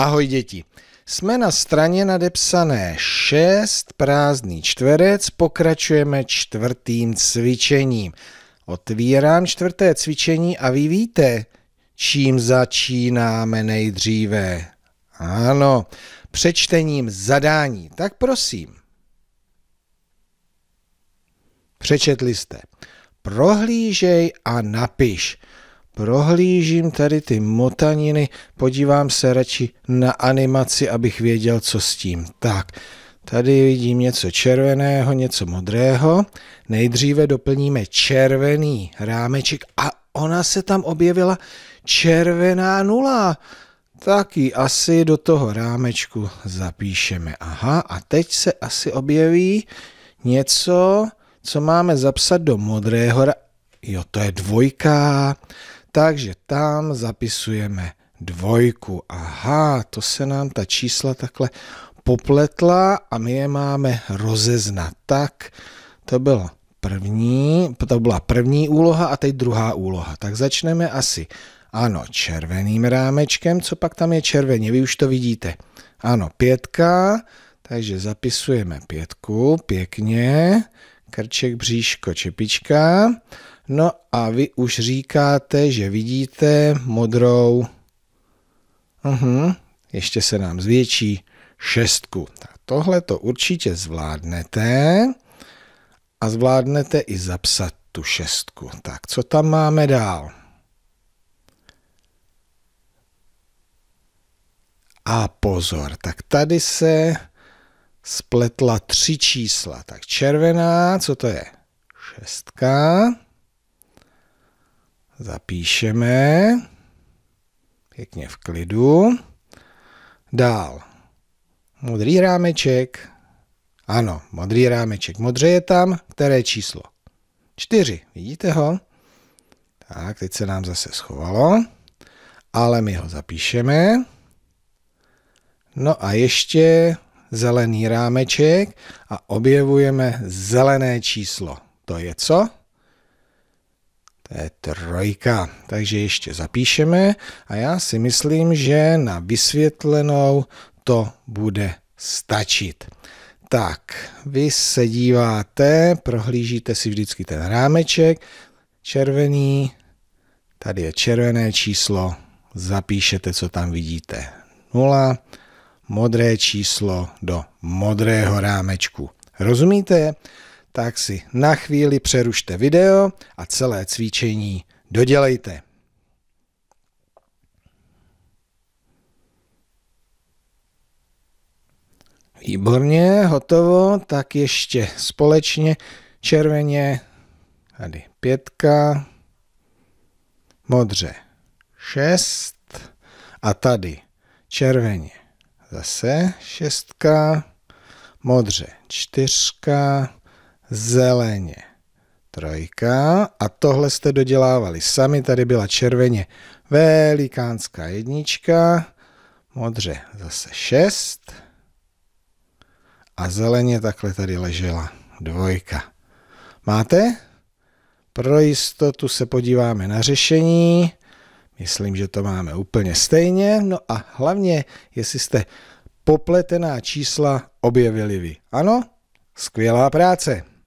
Ahoj děti. Jsme na straně nadepsané 6, prázdný čtverec, pokračujeme čtvrtým cvičením. Otvírám čtvrté cvičení a vy víte, čím začínáme nejdříve. Ano, přečtením zadání. Tak prosím. Přečetli jste. Prohlížej a napiš. Prohlížím tady ty motaniny, podívám se radši na animaci, abych věděl, co s tím. Tak, tady vidím něco červeného, něco modrého. Nejdříve doplníme červený rámeček a ona se tam objevila červená nula. Tak ji asi do toho rámečku zapíšeme. Aha, a teď se asi objeví něco, co máme zapsat do modrého. Jo, to je dvojka takže tam zapisujeme dvojku. Aha, to se nám ta čísla takhle popletla a my je máme rozeznat. Tak, to bylo první, to byla první úloha a teď druhá úloha. Tak začneme asi, ano, červeným rámečkem, co pak tam je červeně, vy už to vidíte. Ano, pětka, takže zapisujeme pětku, pěkně, krček, bříško, čepička No a vy už říkáte, že vidíte modrou. Uhum, ještě se nám zvětší šestku. Tak tohle to určitě zvládnete a zvládnete i zapsat tu šestku. Tak co tam máme dál? A pozor, tak tady se spletla tři čísla. Tak červená, co to je? Šestka. Zapíšeme. Pěkně v klidu. Dál. Modrý rámeček. Ano, modrý rámeček. Modře je tam. Které číslo? Čtyři. Vidíte ho? Tak, teď se nám zase schovalo. Ale my ho zapíšeme. No a ještě zelený rámeček a objevujeme zelené číslo. To je co? To eh, je trojka. Takže ještě zapíšeme a já si myslím, že na vysvětlenou to bude stačit. Tak, vy se díváte, prohlížíte si vždycky ten rámeček, červený, tady je červené číslo, zapíšete, co tam vidíte. 0, modré číslo do modrého rámečku. Rozumíte? tak si na chvíli přerušte video a celé cvičení dodělejte. Výborně, hotovo, tak ještě společně červeně, tady pětka, modře šest a tady červeně zase šestka, modře čtyřka, zeleně. Trojka a tohle jste dodělávali sami, tady byla červeně velikánská jednička, modře zase šest a zeleně takhle tady ležela dvojka. Máte? Pro jistotu se podíváme na řešení. Myslím, že to máme úplně stejně. No a hlavně, jestli jste popletená čísla objevili vy. Ano? Skvělá práce!